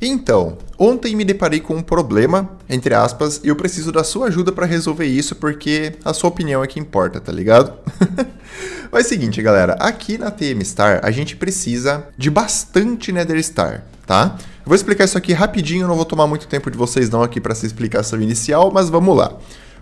Então, ontem me deparei com um problema, entre aspas, e eu preciso da sua ajuda para resolver isso porque a sua opinião é que importa, tá ligado? Mas é o seguinte, galera, aqui na TM Star a gente precisa de bastante Nether Star, tá? Eu vou explicar isso aqui rapidinho, não vou tomar muito tempo de vocês não aqui para essa explicação inicial, mas vamos lá.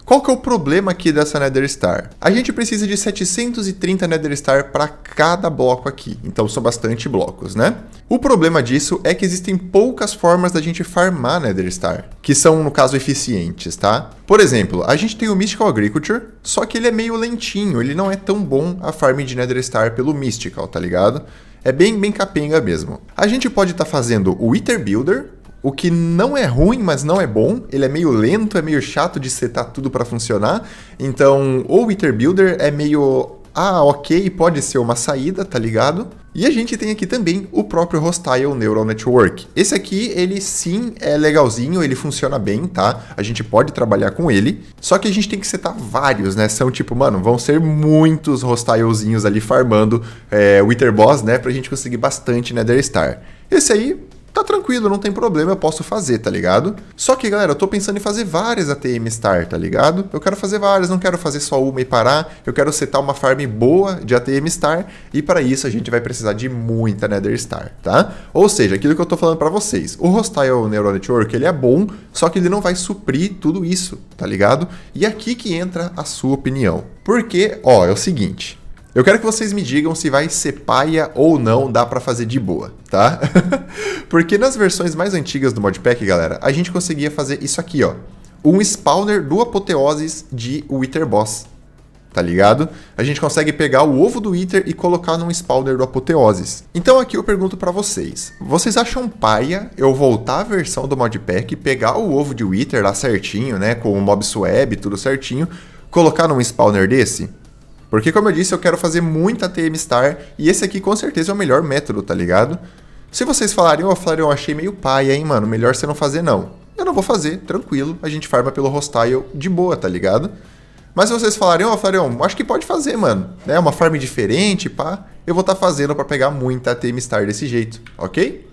Qual que é o problema aqui dessa Nether Star? A gente precisa de 730 Nether Star para cada bloco aqui, então são bastante blocos, né? O problema disso é que existem poucas formas da gente farmar Nether Star, que são, no caso, eficientes, tá? Por exemplo, a gente tem o Mystical Agriculture, só que ele é meio lentinho, ele não é tão bom a farm de Nether Star pelo Mystical, tá ligado? É bem, bem capenga mesmo. A gente pode estar tá fazendo o Wither Builder, o que não é ruim, mas não é bom. Ele é meio lento, é meio chato de setar tudo para funcionar. Então, o Wither Builder é meio ah, ok, pode ser uma saída, tá ligado? E a gente tem aqui também o próprio Hostile Neural Network. Esse aqui, ele sim é legalzinho, ele funciona bem, tá? A gente pode trabalhar com ele, só que a gente tem que setar vários, né? São tipo, mano, vão ser muitos hostilezinhos ali farmando é, Wither Boss, né? Pra gente conseguir bastante Nether Star. Esse aí tá tranquilo, não tem problema, eu posso fazer, tá ligado? Só que, galera, eu tô pensando em fazer várias ATM Star, tá ligado? Eu quero fazer várias, não quero fazer só uma e parar, eu quero setar uma farm boa de ATM Star, e para isso a gente vai precisar de muita Nether Star, tá? Ou seja, aquilo que eu tô falando para vocês, o Hostile Neural Network, ele é bom, só que ele não vai suprir tudo isso, tá ligado? E é aqui que entra a sua opinião. Porque, ó, é o seguinte, eu quero que vocês me digam se vai ser paia ou não dá para fazer de boa, tá? Porque nas versões mais antigas do modpack, galera, a gente conseguia fazer isso aqui, ó. Um spawner do Apoteoses de Wither Boss, tá ligado? A gente consegue pegar o ovo do Wither e colocar num spawner do Apoteoses. Então aqui eu pergunto para vocês, vocês acham paia eu voltar a versão do modpack, pegar o ovo de Wither lá certinho, né, com o mob swab, tudo certinho, colocar num spawner desse? Porque como eu disse, eu quero fazer muita TM Star e esse aqui com certeza é o melhor método, tá ligado? Se vocês falarem, eu falarem, eu achei meio pai, hein, mano, melhor você não fazer não. Eu não vou fazer, tranquilo, a gente farma pelo hostile de boa, tá ligado? Mas se vocês falarem, ó, oh, Flareon, acho que pode fazer, mano. É né? uma farm diferente, pá. Eu vou estar tá fazendo para pegar muita ATM Star desse jeito, ok?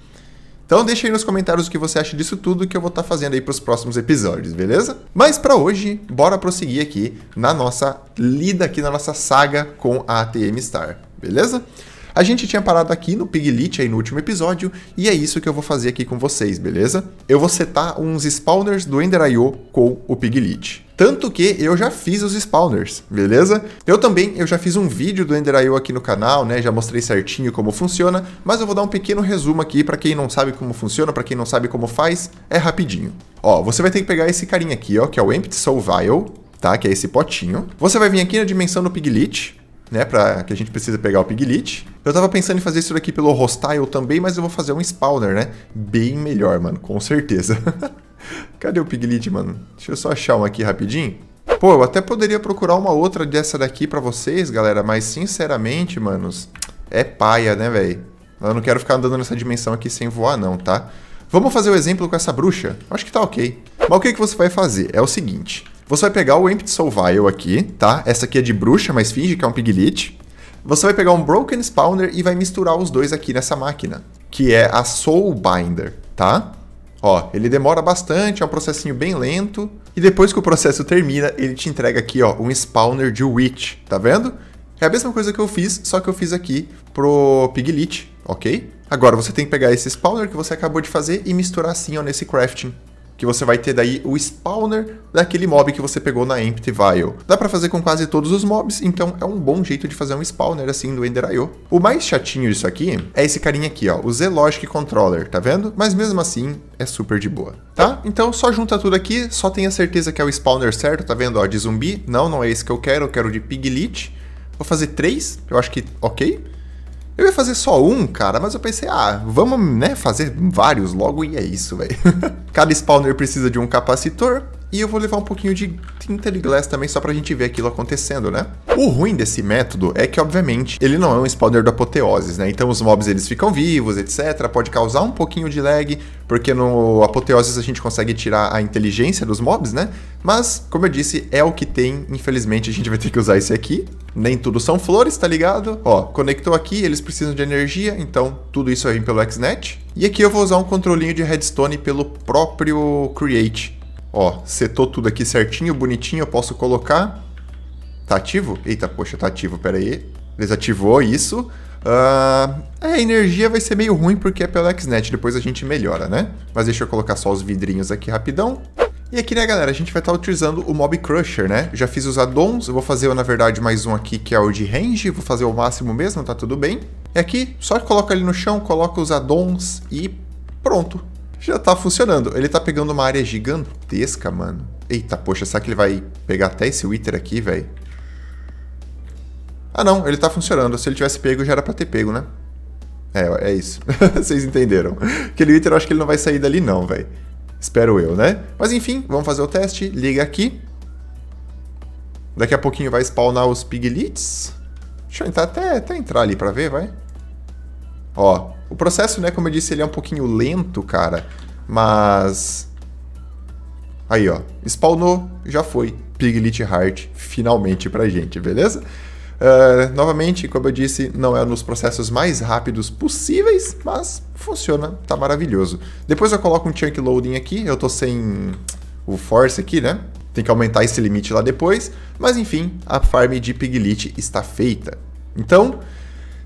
Então deixa aí nos comentários o que você acha disso tudo que eu vou estar tá fazendo aí para os próximos episódios, beleza? Mas para hoje, bora prosseguir aqui na nossa lida aqui na nossa saga com a ATM Star, beleza? A gente tinha parado aqui no Piglet aí no último episódio, e é isso que eu vou fazer aqui com vocês, beleza? Eu vou setar uns spawners do Ender.io com o Piglet. Tanto que eu já fiz os spawners, beleza? Eu também, eu já fiz um vídeo do Ender.io aqui no canal, né? Já mostrei certinho como funciona, mas eu vou dar um pequeno resumo aqui para quem não sabe como funciona, para quem não sabe como faz, é rapidinho. Ó, você vai ter que pegar esse carinha aqui, ó, que é o Empty Soul Vial, tá? Que é esse potinho. Você vai vir aqui na dimensão do Piglet, né, pra, que a gente precisa pegar o Piglet. Eu tava pensando em fazer isso daqui pelo Hostile também, mas eu vou fazer um Spawner, né? Bem melhor, mano, com certeza. Cadê o Piglet, mano? Deixa eu só achar um aqui rapidinho. Pô, eu até poderia procurar uma outra dessa daqui pra vocês, galera, mas sinceramente, manos, é paia, né, velho? Eu não quero ficar andando nessa dimensão aqui sem voar, não, tá? Vamos fazer o um exemplo com essa bruxa? Acho que tá ok. Mas o que, que você vai fazer? É o seguinte. Você vai pegar o Empty Soul Vial aqui, tá? Essa aqui é de bruxa, mas finge que é um Piglet. Você vai pegar um Broken Spawner e vai misturar os dois aqui nessa máquina, que é a Soul Binder, tá? Ó, ele demora bastante, é um processinho bem lento. E depois que o processo termina, ele te entrega aqui, ó, um Spawner de Witch, tá vendo? É a mesma coisa que eu fiz, só que eu fiz aqui pro Piglet, ok? Agora você tem que pegar esse Spawner que você acabou de fazer e misturar assim, ó, nesse crafting que você vai ter daí o spawner daquele mob que você pegou na Empty Vial. Dá para fazer com quase todos os mobs, então é um bom jeito de fazer um spawner assim do Enderio O mais chatinho disso aqui é esse carinha aqui, ó, o Z-Logic Controller, tá vendo? Mas mesmo assim, é super de boa, tá? Então só junta tudo aqui, só tenha certeza que é o spawner certo, tá vendo, ó, de zumbi. Não, não é esse que eu quero, eu quero de Piglet. Vou fazer três, eu acho que ok. Eu ia fazer só um, cara, mas eu pensei, ah, vamos, né, fazer vários logo e é isso, velho. Cada spawner precisa de um capacitor e eu vou levar um pouquinho de tinta de glass também só pra gente ver aquilo acontecendo, né? O ruim desse método é que, obviamente, ele não é um spawner do apoteoses, né? Então os mobs eles ficam vivos, etc. Pode causar um pouquinho de lag, porque no apoteoses a gente consegue tirar a inteligência dos mobs, né? Mas, como eu disse, é o que tem. Infelizmente, a gente vai ter que usar esse aqui. Nem tudo são flores, tá ligado? Ó, conectou aqui, eles precisam de energia, então tudo isso aí pelo XNet. E aqui eu vou usar um controlinho de redstone pelo próprio Create. Ó, setou tudo aqui certinho, bonitinho, eu posso colocar. Tá ativo? Eita, poxa, tá ativo, pera aí. Desativou isso. Uh, a energia vai ser meio ruim porque é pelo XNet, depois a gente melhora, né? Mas deixa eu colocar só os vidrinhos aqui rapidão. E aqui, né, galera, a gente vai estar tá utilizando o Mob Crusher, né? Já fiz os addons, eu vou fazer, na verdade, mais um aqui que é o de range, vou fazer o máximo mesmo, tá tudo bem. E aqui, só coloca ele no chão, coloca os addons e pronto já tá funcionando. Ele tá pegando uma área gigantesca, mano. Eita, poxa, será que ele vai pegar até esse Wither aqui, velho? Ah não, ele tá funcionando. Se ele tivesse pego, já era pra ter pego, né? É, é isso. Vocês entenderam. Aquele Wither eu acho que ele não vai sair dali não, velho. Espero eu, né? Mas enfim, vamos fazer o teste. Liga aqui. Daqui a pouquinho vai spawnar os piglets. Deixa eu entrar até, até entrar ali pra ver, vai. Ó, o processo, né, como eu disse, ele é um pouquinho lento, cara, mas... Aí, ó, spawnou, já foi. Piglet Heart, finalmente pra gente, beleza? Uh, novamente, como eu disse, não é nos processos mais rápidos possíveis, mas funciona, tá maravilhoso. Depois eu coloco um chunk loading aqui, eu tô sem o force aqui, né? Tem que aumentar esse limite lá depois, mas enfim, a farm de Piglet está feita. Então,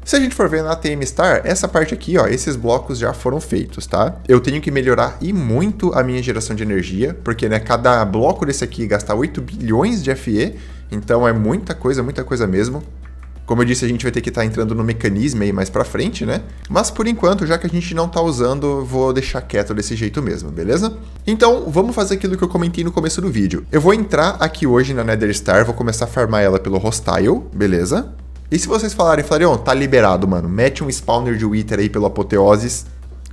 se a gente for ver na TM Star, essa parte aqui, ó, esses blocos já foram feitos, tá? Eu tenho que melhorar e muito a minha geração de energia, porque né, cada bloco desse aqui gasta 8 bilhões de FE, então é muita coisa, muita coisa mesmo. Como eu disse, a gente vai ter que estar tá entrando no mecanismo aí mais pra frente, né? Mas por enquanto, já que a gente não tá usando, vou deixar quieto desse jeito mesmo, beleza? Então, vamos fazer aquilo que eu comentei no começo do vídeo. Eu vou entrar aqui hoje na Nether Star, vou começar a farmar ela pelo Hostile, beleza? E se vocês falarem, falarem, ó, tá liberado, mano, mete um spawner de Wither aí pelo Apoteoses,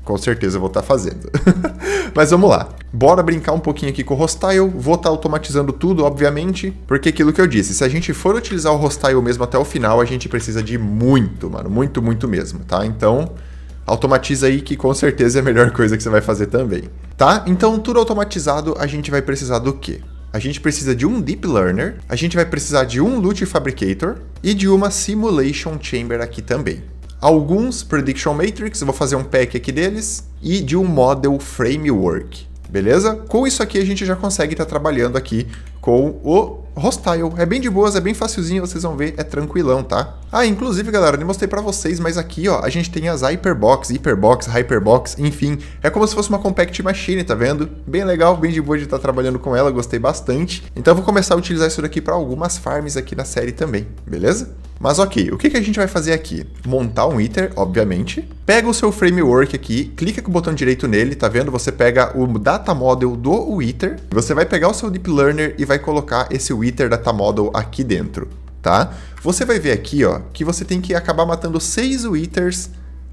com certeza eu vou estar tá fazendo. Mas vamos lá. Bora brincar um pouquinho aqui com o Hostile. Vou estar tá automatizando tudo, obviamente, porque aquilo que eu disse, se a gente for utilizar o Hostile mesmo até o final, a gente precisa de muito, mano, muito, muito mesmo, tá? Então, automatiza aí que com certeza é a melhor coisa que você vai fazer também, tá? Então, tudo automatizado, a gente vai precisar do quê? a gente precisa de um Deep Learner, a gente vai precisar de um loot Fabricator e de uma Simulation Chamber aqui também. Alguns Prediction Matrix, vou fazer um pack aqui deles, e de um Model Framework, beleza? Com isso aqui a gente já consegue estar tá trabalhando aqui com o hostile. É bem de boas, é bem facilzinho, vocês vão ver, é tranquilão, tá? Ah, inclusive, galera, eu nem mostrei pra vocês, mas aqui, ó, a gente tem as Hyperbox, Hyperbox, Hyperbox, enfim. É como se fosse uma Compact Machine, tá vendo? Bem legal, bem de boa de estar tá trabalhando com ela, gostei bastante. Então eu vou começar a utilizar isso daqui pra algumas farms aqui na série também, beleza? Mas ok, o que, que a gente vai fazer aqui? Montar um iter, obviamente. Pega o seu framework aqui, clica com o botão direito nele, tá vendo? Você pega o data model do iter, você vai pegar o seu deep learner e vai colocar esse iter data model aqui dentro, tá? Você vai ver aqui, ó, que você tem que acabar matando seis iters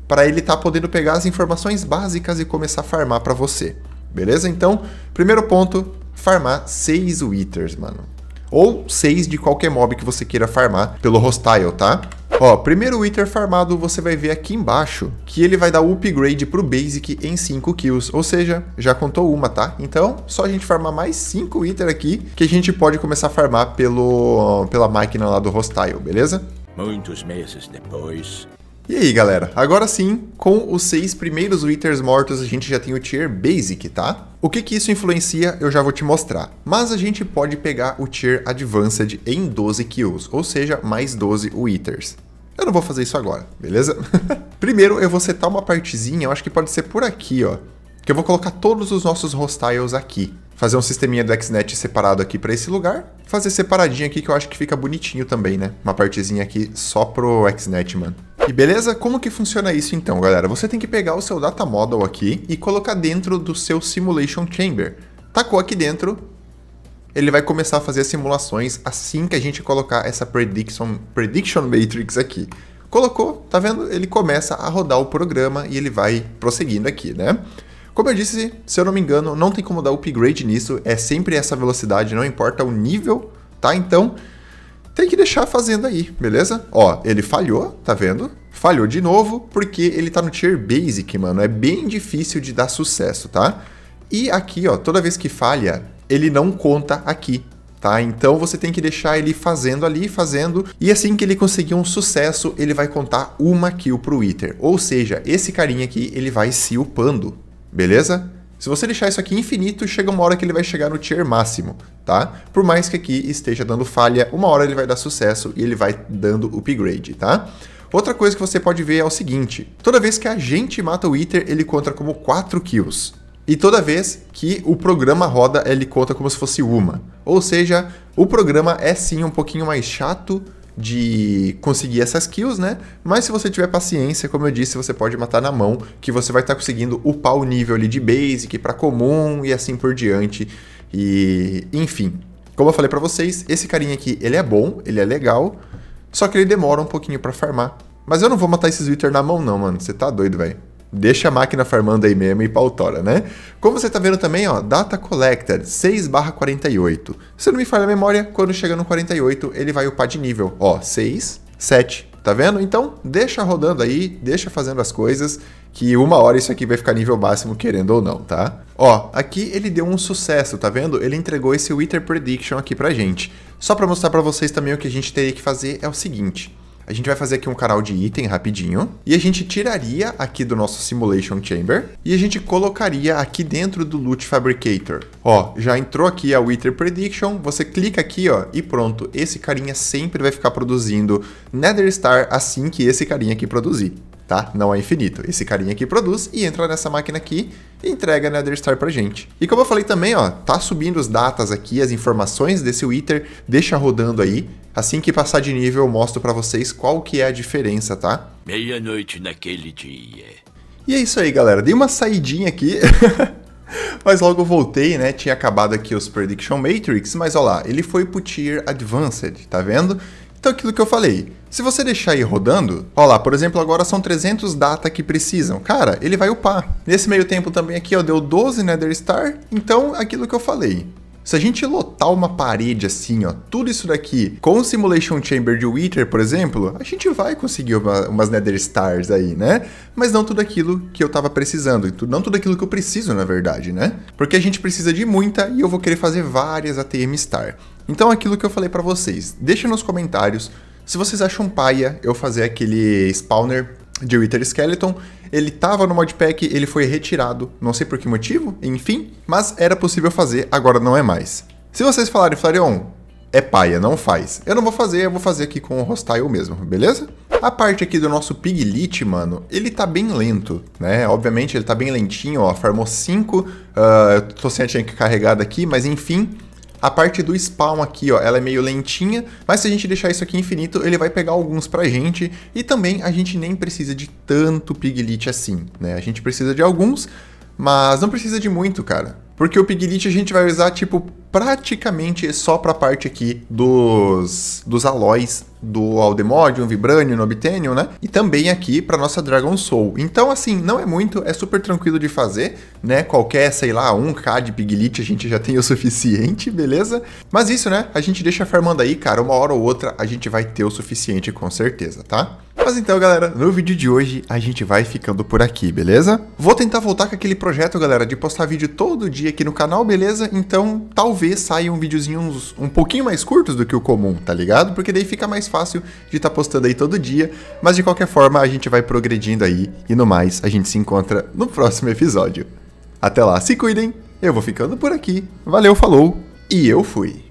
para ele estar tá podendo pegar as informações básicas e começar a farmar para você. Beleza? Então, primeiro ponto, farmar seis iters, mano ou 6 de qualquer mob que você queira farmar pelo hostile, tá? Ó, primeiro o Wither farmado você vai ver aqui embaixo que ele vai dar o upgrade pro Basic em 5 kills, ou seja, já contou uma, tá? Então, só a gente farmar mais 5 Wither aqui que a gente pode começar a farmar pelo, pela máquina lá do Hostile, beleza? Muitos meses depois, e aí, galera? Agora sim, com os seis primeiros Withers mortos, a gente já tem o Tier Basic, tá? O que que isso influencia, eu já vou te mostrar. Mas a gente pode pegar o Tier Advanced em 12 kills, ou seja, mais 12 Withers. Eu não vou fazer isso agora, beleza? Primeiro, eu vou setar uma partezinha, eu acho que pode ser por aqui, ó. Que eu vou colocar todos os nossos hostiles aqui fazer um sisteminha do XNet separado aqui para esse lugar. Fazer separadinho aqui que eu acho que fica bonitinho também, né? Uma partezinha aqui só pro XNet, mano. E beleza? Como que funciona isso então, galera? Você tem que pegar o seu data model aqui e colocar dentro do seu simulation chamber. Tacou aqui dentro, ele vai começar a fazer as simulações assim que a gente colocar essa prediction, prediction matrix aqui. Colocou, tá vendo? Ele começa a rodar o programa e ele vai prosseguindo aqui, né? Como eu disse, se eu não me engano, não tem como dar upgrade nisso, é sempre essa velocidade, não importa o nível, tá? Então, tem que deixar fazendo aí, beleza? Ó, ele falhou, tá vendo? Falhou de novo, porque ele tá no tier basic, mano. É bem difícil de dar sucesso, tá? E aqui, ó, toda vez que falha, ele não conta aqui, Tá? Então você tem que deixar ele fazendo ali, fazendo, e assim que ele conseguir um sucesso, ele vai contar uma kill pro Wither. Ou seja, esse carinha aqui, ele vai se upando, beleza? Se você deixar isso aqui infinito, chega uma hora que ele vai chegar no tier máximo, tá? Por mais que aqui esteja dando falha, uma hora ele vai dar sucesso e ele vai dando upgrade, tá? Outra coisa que você pode ver é o seguinte, toda vez que a gente mata o Iter, ele conta como 4 kills. E toda vez que o programa roda, ele conta como se fosse uma. Ou seja, o programa é sim um pouquinho mais chato de conseguir essas kills, né? Mas se você tiver paciência, como eu disse, você pode matar na mão, que você vai estar tá conseguindo upar o nível ali de basic é para comum e assim por diante. E enfim, como eu falei para vocês, esse carinha aqui, ele é bom, ele é legal, só que ele demora um pouquinho para farmar. Mas eu não vou matar esses Wither na mão não, mano. Você tá doido, velho. Deixa a máquina farmando aí mesmo e pautora, né? Como você está vendo também, ó, Data Collector 6 48. Se não me falha a memória, quando chega no 48, ele vai upar de nível. Ó, 6, 7, tá vendo? Então, deixa rodando aí, deixa fazendo as coisas, que uma hora isso aqui vai ficar nível máximo, querendo ou não, tá? Ó, aqui ele deu um sucesso, tá vendo? Ele entregou esse Wither Prediction aqui pra gente. Só para mostrar para vocês também o que a gente teria que fazer é o seguinte. A gente vai fazer aqui um canal de item rapidinho. E a gente tiraria aqui do nosso Simulation Chamber. E a gente colocaria aqui dentro do Loot Fabricator. Ó, já entrou aqui a Wither Prediction. Você clica aqui, ó, e pronto. Esse carinha sempre vai ficar produzindo Nether Star assim que esse carinha aqui produzir. Tá? Não é infinito. Esse carinha aqui produz e entra nessa máquina aqui e entrega Nether Star pra gente. E como eu falei também, ó, tá subindo os datas aqui, as informações desse Wither, deixa rodando aí Assim que passar de nível, eu mostro para vocês qual que é a diferença, tá? Meia-noite naquele dia. E é isso aí, galera. Dei uma saidinha aqui. mas logo voltei, né? Tinha acabado aqui os Prediction Matrix, mas olha lá, ele foi pro Tier Advanced, tá vendo? Então aquilo que eu falei, se você deixar ir rodando, ó lá, por exemplo, agora são 300 data que precisam. Cara, ele vai upar. Nesse meio tempo também aqui, ó, deu 12 Nether Star. Então, aquilo que eu falei, se a gente lotar uma parede assim, ó, tudo isso daqui com o Simulation Chamber de Wither, por exemplo, a gente vai conseguir uma, umas Nether Stars aí, né? Mas não tudo aquilo que eu tava precisando, não tudo aquilo que eu preciso, na verdade, né? Porque a gente precisa de muita e eu vou querer fazer várias ATM Star. Então, aquilo que eu falei para vocês, deixa nos comentários se vocês acham paia eu fazer aquele spawner de Wither Skeleton ele tava no modpack, ele foi retirado, não sei por que motivo, enfim, mas era possível fazer, agora não é mais. Se vocês falarem Flareon, é paia, não faz. Eu não vou fazer, eu vou fazer aqui com o Hostile mesmo, beleza? A parte aqui do nosso Piglit mano, ele tá bem lento, né? Obviamente ele tá bem lentinho, ó, farmou 5, uh, ah, eu tô sem a tank carregada aqui, mas enfim, a parte do spawn aqui, ó, ela é meio lentinha, mas se a gente deixar isso aqui infinito, ele vai pegar alguns pra gente. E também a gente nem precisa de tanto piglite assim, né? A gente precisa de alguns, mas não precisa de muito, cara. Porque o piglite a gente vai usar, tipo, praticamente só pra parte aqui dos, dos alóis do Aldemodium, Vibranium, Nobitanium, né? E também aqui para nossa Dragon Soul. Então, assim, não é muito, é super tranquilo de fazer, né? Qualquer, sei lá, 1k de piglite a gente já tem o suficiente, beleza? Mas isso, né? A gente deixa farmando aí, cara, uma hora ou outra a gente vai ter o suficiente com certeza, tá? Mas então, galera, no vídeo de hoje a gente vai ficando por aqui, beleza? Vou tentar voltar com aquele projeto, galera, de postar vídeo todo dia aqui no canal, beleza? Então, talvez saia um videozinho uns, um pouquinho mais curtos do que o comum, tá ligado? Porque daí fica mais fácil de estar tá postando aí todo dia. Mas de qualquer forma, a gente vai progredindo aí. E no mais, a gente se encontra no próximo episódio. Até lá, se cuidem. Eu vou ficando por aqui. Valeu, falou e eu fui.